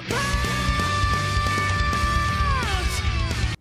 Champagne!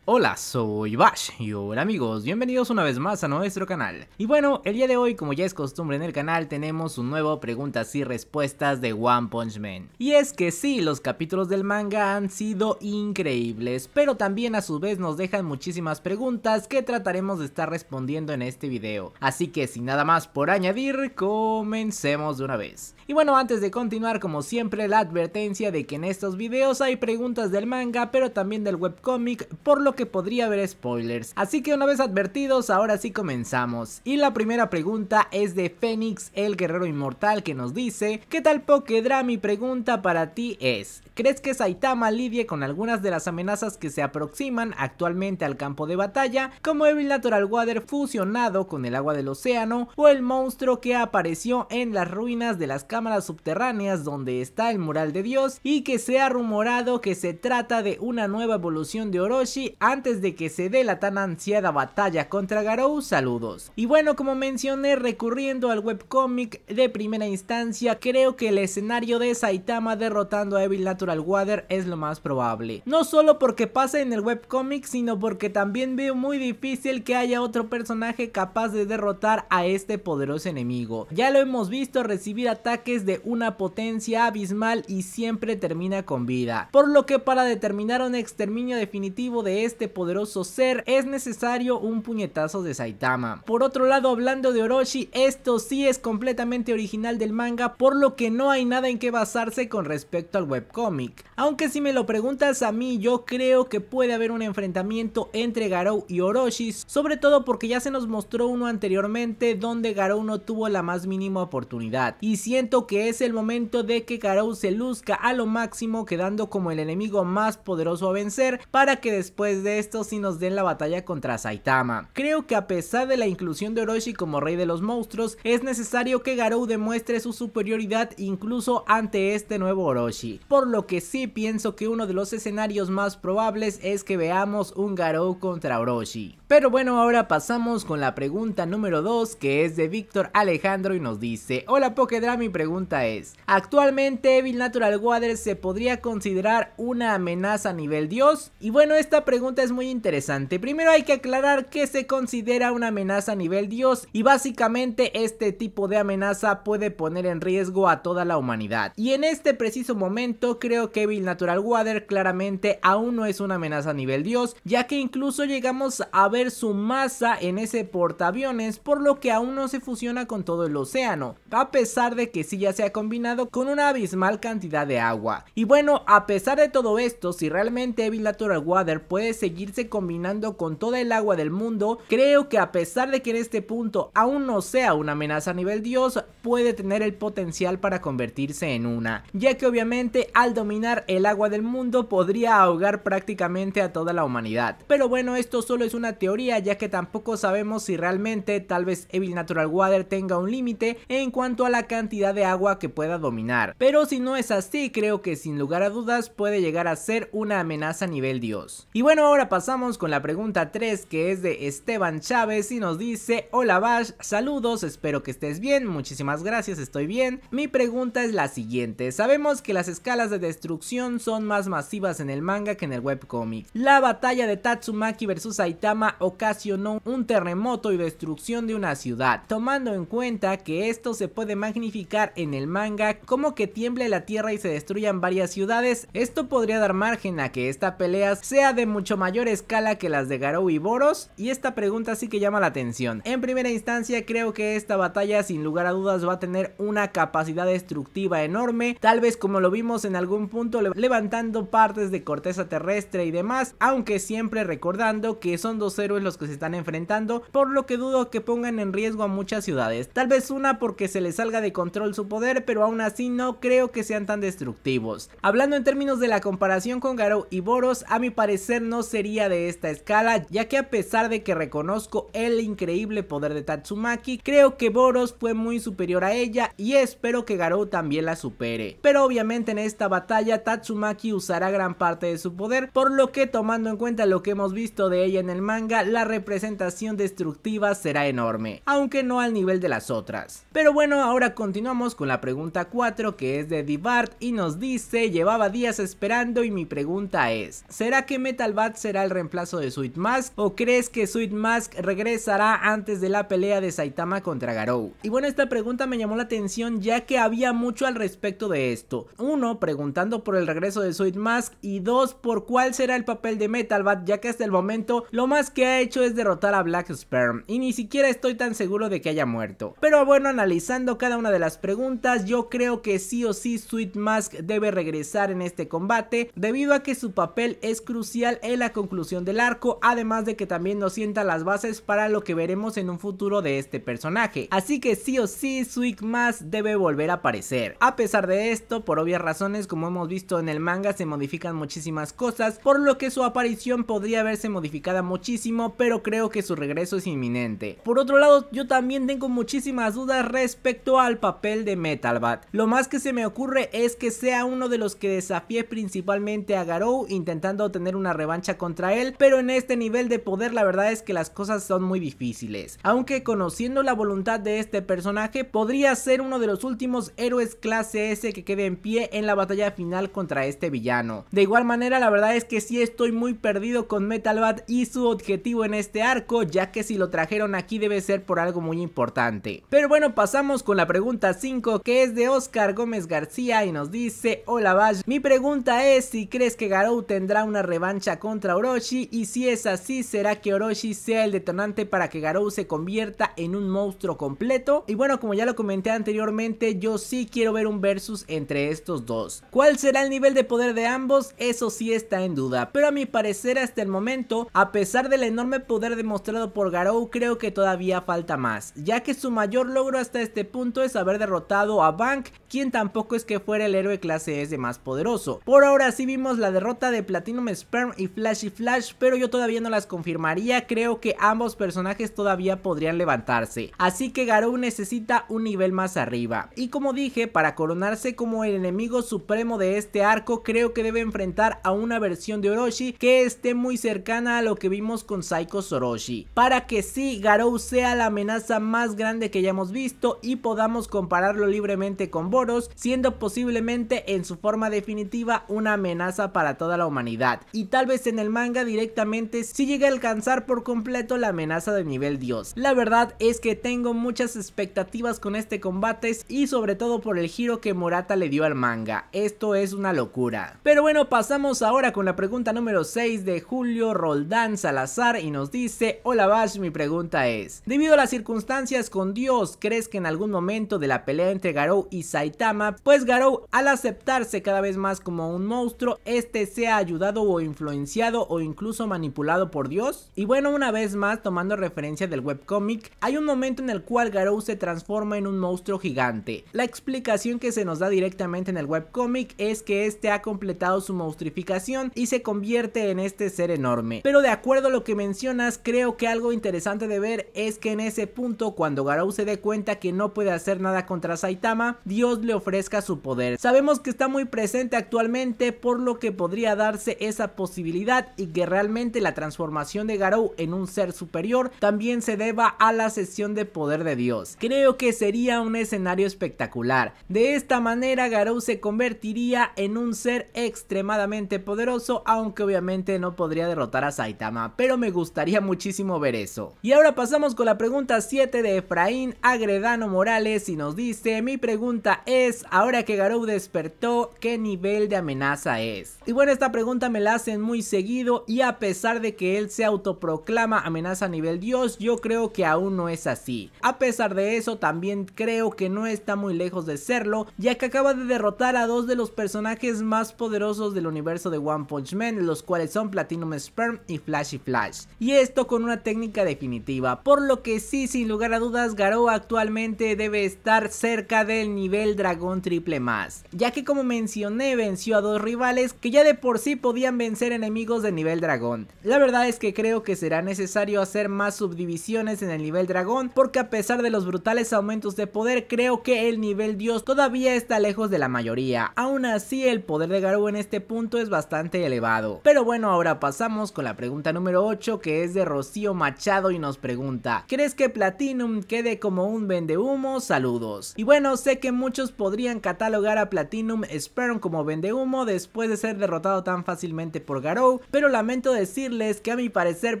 Hola, soy Bash y hola amigos, bienvenidos una vez más a nuestro canal. Y bueno, el día de hoy, como ya es costumbre en el canal, tenemos un nuevo preguntas y respuestas de One Punch Man. Y es que sí, los capítulos del manga han sido increíbles, pero también a su vez nos dejan muchísimas preguntas que trataremos de estar respondiendo en este video. Así que sin nada más por añadir, comencemos de una vez. Y bueno, antes de continuar, como siempre, la advertencia de que en estos videos hay preguntas del manga, pero también del webcomic, por lo que podría haber spoilers. Así que una vez advertidos, ahora sí comenzamos. Y la primera pregunta es de Fénix, el guerrero inmortal, que nos dice, ¿qué tal Pokedra? Mi pregunta para ti es, ¿crees que Saitama lidie con algunas de las amenazas que se aproximan actualmente al campo de batalla, como Evil Natural Water fusionado con el agua del océano, o el monstruo que apareció en las ruinas de las cámaras subterráneas donde está el mural de Dios, y que se ha rumorado que se trata de una nueva evolución de Orochi antes de que se dé la tan ansiada batalla contra Garou, saludos. Y bueno, como mencioné, recurriendo al webcomic de primera instancia, creo que el escenario de Saitama derrotando a Evil Natural Water es lo más probable. No solo porque pasa en el webcomic, sino porque también veo muy difícil que haya otro personaje capaz de derrotar a este poderoso enemigo. Ya lo hemos visto recibir ataques de una potencia abismal y siempre termina con vida. Por lo que para determinar un exterminio definitivo de este este poderoso ser, es necesario un puñetazo de Saitama. Por otro lado, hablando de Orochi, esto sí es completamente original del manga, por lo que no hay nada en qué basarse con respecto al webcomic. Aunque si me lo preguntas a mí, yo creo que puede haber un enfrentamiento entre Garou y Orochi, sobre todo porque ya se nos mostró uno anteriormente donde Garou no tuvo la más mínima oportunidad. Y siento que es el momento de que Garou se luzca a lo máximo quedando como el enemigo más poderoso a vencer para que después de esto si nos den la batalla contra Saitama. Creo que a pesar de la inclusión de Orochi como rey de los monstruos, es necesario que Garou demuestre su superioridad incluso ante este nuevo Orochi. Por lo que sí pienso que uno de los escenarios más probables es que veamos un Garou contra Orochi. Pero bueno, ahora pasamos con la pregunta número 2 que es de Víctor Alejandro y nos dice Hola Pokedra, mi pregunta es ¿Actualmente Evil Natural Water se podría considerar una amenaza a nivel dios? Y bueno, esta pregunta es muy interesante. Primero hay que aclarar que se considera una amenaza a nivel dios y básicamente este tipo de amenaza puede poner en riesgo a toda la humanidad. Y en este preciso momento creo que Evil Natural Water claramente aún no es una amenaza a nivel dios, ya que incluso llegamos a ver su masa en ese portaaviones, por lo que aún no se fusiona con todo el océano, a pesar de que sí ya se ha combinado con una abismal cantidad de agua. Y bueno, a pesar de todo esto, si realmente Evil Natural Water puede seguirse combinando con toda el agua del mundo, creo que a pesar de que en este punto aún no sea una amenaza a nivel dios, puede tener el potencial para convertirse en una, ya que obviamente al dominar el agua del mundo podría ahogar prácticamente a toda la humanidad. Pero bueno, esto solo es una teoría ya que tampoco sabemos si realmente tal vez Evil Natural Water tenga un límite en cuanto a la cantidad de agua que pueda dominar. Pero si no es así, creo que sin lugar a dudas puede llegar a ser una amenaza a nivel dios. Y bueno, ahora pasamos con la pregunta 3 que es de Esteban Chávez y nos dice, hola Bash, saludos, espero que estés bien, muchísimas gracias, estoy bien. Mi pregunta es la siguiente, sabemos que las escalas de destrucción son más masivas en el manga que en el webcomic. La batalla de Tatsumaki versus Saitama ocasionó un terremoto y destrucción de una ciudad, tomando en cuenta que esto se puede magnificar en el manga como que tiemble la tierra y se destruyan varias ciudades, esto podría dar margen a que esta pelea sea de mucho mayor escala que las de Garou y Boros y esta pregunta sí que llama la atención. En primera instancia creo que esta batalla sin lugar a dudas va a tener una capacidad destructiva enorme, tal vez como lo vimos en algún punto levantando partes de corteza terrestre y demás, aunque siempre recordando que son dos héroes los que se están enfrentando, por lo que dudo que pongan en riesgo a muchas ciudades, tal vez una porque se les salga de control su poder, pero aún así no creo que sean tan destructivos. Hablando en términos de la comparación con Garou y Boros, a mi parecer no sería de esta escala, ya que a pesar de que reconozco el increíble poder de Tatsumaki, creo que Boros fue muy superior a ella y espero que Garou también la supere. Pero obviamente en esta batalla Tatsumaki usará gran parte de su poder, por lo que tomando en cuenta lo que hemos visto de ella en el manga, la representación destructiva será enorme, aunque no al nivel de las otras. Pero bueno, ahora continuamos con la pregunta 4 que es de Divart y nos dice, llevaba días esperando y mi pregunta es, ¿será que Metal Bat será el reemplazo de Sweet Mask o crees que Sweet Mask regresará antes de la pelea de Saitama contra Garou? Y bueno, esta pregunta me llamó la atención ya que había mucho al respecto de esto. Uno, preguntando por el regreso de Sweet Mask y dos, por cuál será el papel de Metal Bat ya que hasta el momento lo más que ha hecho es derrotar a Black Sperm y ni siquiera estoy tan seguro de que haya muerto. Pero bueno, analizando cada una de las preguntas, yo creo que sí o sí Sweet Mask debe regresar en este combate debido a que su papel es crucial en la conclusión del arco, además de que también nos sienta las bases para lo que veremos en un futuro de este personaje. Así que sí o sí, Suic más debe volver a aparecer. A pesar de esto, por obvias razones, como hemos visto en el manga, se modifican muchísimas cosas, por lo que su aparición podría verse modificada muchísimo, pero creo que su regreso es inminente. Por otro lado, yo también tengo muchísimas dudas respecto al papel de Metal Bat Lo más que se me ocurre es que sea uno de los que desafíe principalmente a Garou intentando obtener una revancha contra él, pero en este nivel de poder la verdad es que las cosas son muy difíciles. Aunque conociendo la voluntad de este personaje, podría ser uno de los últimos héroes clase S que quede en pie en la batalla final contra este villano. De igual manera, la verdad es que sí estoy muy perdido con Metal Bat y su objetivo en este arco, ya que si lo trajeron aquí debe ser por algo muy importante. Pero bueno, pasamos con la pregunta 5 que es de Oscar Gómez García y nos dice, hola Bash, mi pregunta es si crees que Garou tendrá una revancha contra Orochi y si es así será que Orochi sea el detonante para que Garou se convierta en un monstruo completo y bueno como ya lo comenté anteriormente yo sí quiero ver un versus entre estos dos. ¿Cuál será el nivel de poder de ambos? Eso sí está en duda pero a mi parecer hasta el momento a pesar del enorme poder demostrado por Garou creo que todavía falta más ya que su mayor logro hasta este punto es haber derrotado a Bank quien tampoco es que fuera el héroe clase S más poderoso. Por ahora sí vimos la derrota de Platinum Sperm y Flash Flash y Flash, pero yo todavía no las confirmaría, creo que ambos personajes todavía podrían levantarse. Así que Garou necesita un nivel más arriba. Y como dije, para coronarse como el enemigo supremo de este arco, creo que debe enfrentar a una versión de Orochi que esté muy cercana a lo que vimos con Psycho Soroshi. Para que sí, Garou sea la amenaza más grande que ya hemos visto y podamos compararlo libremente con Boros, siendo posiblemente en su forma definitiva una amenaza para toda la humanidad. Y tal vez en el manga directamente si llega a alcanzar por completo la amenaza de nivel dios. La verdad es que tengo muchas expectativas con este combate y sobre todo por el giro que Morata le dio al manga, esto es una locura. Pero bueno, pasamos ahora con la pregunta número 6 de Julio Roldán Salazar y nos dice, hola Bash, mi pregunta es, debido a las circunstancias con Dios, ¿crees que en algún momento de la pelea entre Garou y Saitama, pues Garou al aceptarse cada vez más como un monstruo, este se ha ayudado o influenciado o incluso manipulado por Dios. Y bueno, una vez más, tomando referencia del webcomic, hay un momento en el cual Garou se transforma en un monstruo gigante. La explicación que se nos da directamente en el webcomic es que este ha completado su monstruificación y se convierte en este ser enorme. Pero de acuerdo a lo que mencionas, creo que algo interesante de ver es que en ese punto, cuando Garou se dé cuenta que no puede hacer nada contra Saitama, Dios le ofrezca su poder. Sabemos que está muy presente actualmente, por lo que podría darse esa posibilidad y que realmente la transformación de Garou en un ser superior también se deba a la cesión de poder de Dios. Creo que sería un escenario espectacular. De esta manera Garou se convertiría en un ser extremadamente poderoso, aunque obviamente no podría derrotar a Saitama, pero me gustaría muchísimo ver eso. Y ahora pasamos con la pregunta 7 de Efraín Agredano Morales y nos dice, mi pregunta es, ahora que Garou despertó, ¿qué nivel de amenaza es? Y bueno, esta pregunta me la hacen muy seguida y a pesar de que él se autoproclama amenaza a nivel dios, yo creo que aún no es así. A pesar de eso, también creo que no está muy lejos de serlo, ya que acaba de derrotar a dos de los personajes más poderosos del universo de One Punch Man, los cuales son Platinum Sperm y Flashy Flash. Y esto con una técnica definitiva, por lo que sí, sin lugar a dudas, Garou actualmente debe estar cerca del nivel dragón triple más, ya que como mencioné venció a dos rivales que ya de por sí podían vencer enemigos de nivel dragón. La verdad es que creo que será necesario hacer más subdivisiones en el nivel dragón porque a pesar de los brutales aumentos de poder creo que el nivel dios todavía está lejos de la mayoría. Aún así el poder de Garou en este punto es bastante elevado. Pero bueno ahora pasamos con la pregunta número 8 que es de Rocío Machado y nos pregunta ¿Crees que Platinum quede como un vendehumo? Saludos. Y bueno sé que muchos podrían catalogar a Platinum Sperm como vendehumo después de ser derrotado tan fácilmente por Garou pero lamento decirles que a mi parecer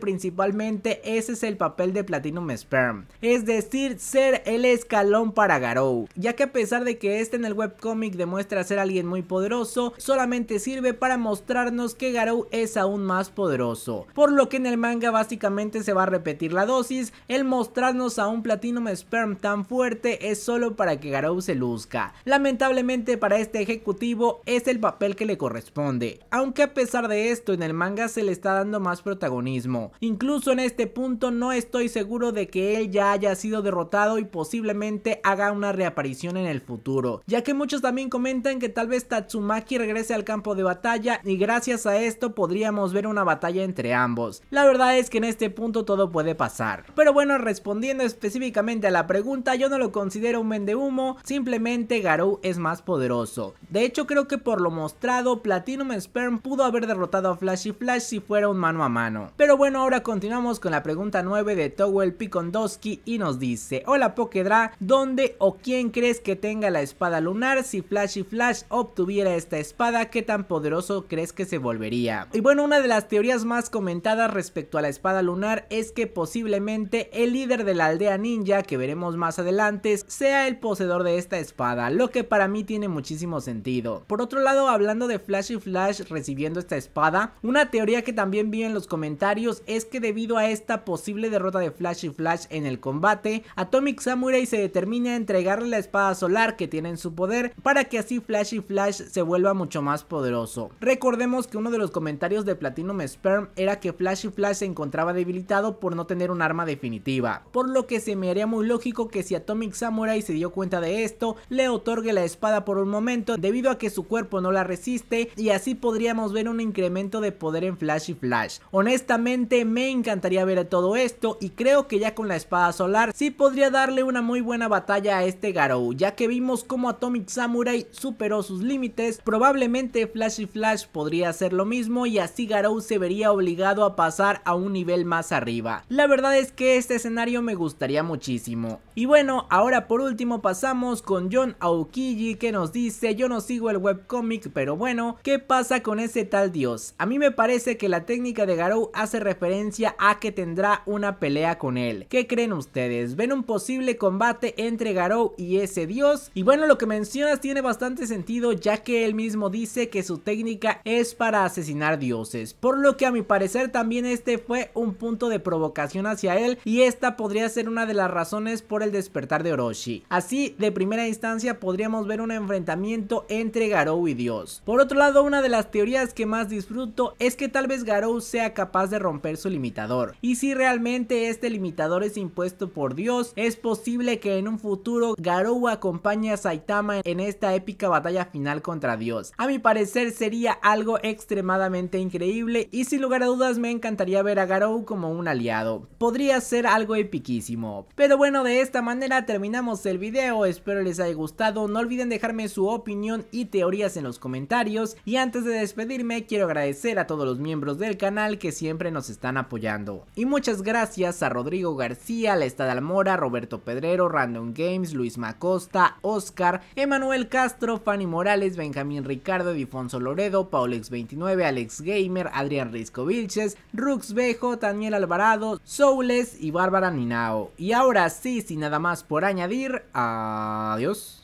principalmente ese es el papel de Platinum Sperm, es decir, ser el escalón para Garou, ya que a pesar de que este en el webcomic demuestra ser alguien muy poderoso, solamente sirve para mostrarnos que Garou es aún más poderoso, por lo que en el manga básicamente se va a repetir la dosis, el mostrarnos a un Platinum Sperm tan fuerte es solo para que Garou se luzca. Lamentablemente para este ejecutivo es el papel que le corresponde, aunque a pesar de esto en el manga se le está dando más protagonismo. Incluso en este punto no estoy seguro de que él ya haya sido derrotado y posiblemente haga una reaparición en el futuro, ya que muchos también comentan que tal vez Tatsumaki regrese al campo de batalla y gracias a esto podríamos ver una batalla entre ambos. La verdad es que en este punto todo puede pasar. Pero bueno, respondiendo específicamente a la pregunta, yo no lo considero un de humo, simplemente Garou es más poderoso. De hecho creo que por lo mostrado, Platinum Sperm pudo haber derrotado a Flash y Flash si fuera un mano a mano. Pero bueno, ahora continuamos con la pregunta 9 de Towel Pikondoski y nos dice, hola Pokedra, ¿dónde o quién crees que tenga la espada lunar si Flash y Flash obtuviera esta espada? ¿Qué tan poderoso crees que se volvería? Y bueno, una de las teorías más comentadas respecto a la espada lunar es que posiblemente el líder de la aldea ninja que veremos más adelante sea el poseedor de esta espada, lo que para mí tiene muchísimo sentido. Por otro lado, hablando de Flash y Flash recibiendo esta espada, una teoría que también vi en los comentarios es que debido a esta posible derrota de Flash y Flash en el combate, Atomic Samurai se determina a entregarle la espada solar que tiene en su poder para que así Flash y Flash se vuelva mucho más poderoso. Recordemos que uno de los comentarios de Platinum Sperm era que Flash y Flash se encontraba debilitado por no tener un arma definitiva, por lo que se me haría muy lógico que si Atomic Samurai se dio cuenta de esto, le otorgue la espada por un momento debido a que su cuerpo no la resiste y así podríamos ver un incremento de poder en Flash y Flash. Honestamente me encantaría ver todo esto y creo que ya con la espada solar sí podría darle una muy buena batalla a este Garou, ya que vimos como Atomic Samurai superó sus límites, probablemente Flash y Flash podría hacer lo mismo y así Garou se vería obligado a pasar a un nivel más arriba. La verdad es que este escenario me gustaría muchísimo. Y bueno, ahora por último pasamos con John Aokiji que nos dice yo no sigo el webcomic pero bueno, ¿qué pasa con ese tal dios? A mí me me parece que la técnica de Garou hace referencia a que tendrá una pelea con él. ¿Qué creen ustedes? ¿Ven un posible combate entre Garou y ese dios? Y bueno, lo que mencionas tiene bastante sentido ya que él mismo dice que su técnica es para asesinar dioses, por lo que a mi parecer también este fue un punto de provocación hacia él y esta podría ser una de las razones por el despertar de Orochi. Así, de primera instancia podríamos ver un enfrentamiento entre Garou y Dios. Por otro lado, una de las teorías que más disfruto es que tal vez Garou sea capaz de romper su limitador. Y si realmente este limitador es impuesto por Dios, es posible que en un futuro Garou acompañe a Saitama en esta épica batalla final contra Dios. A mi parecer sería algo extremadamente increíble y sin lugar a dudas me encantaría ver a Garou como un aliado. Podría ser algo epiquísimo. Pero bueno, de esta manera terminamos el video, espero les haya gustado, no olviden dejarme su opinión y teorías en los comentarios y antes de despedirme quiero agradecer a todos los miembros del canal que siempre nos están apoyando. Y muchas gracias a Rodrigo García, La Estadal Almora, Roberto Pedrero, Random Games, Luis Macosta, Oscar, Emanuel Castro, Fanny Morales, Benjamín Ricardo, Difonso Loredo, Paulex29, Alex Gamer, Adrián Risco Vilches, Rux Bejo, Daniel Alvarado, Soules y Bárbara Ninao. Y ahora sí, sin nada más por añadir, adiós.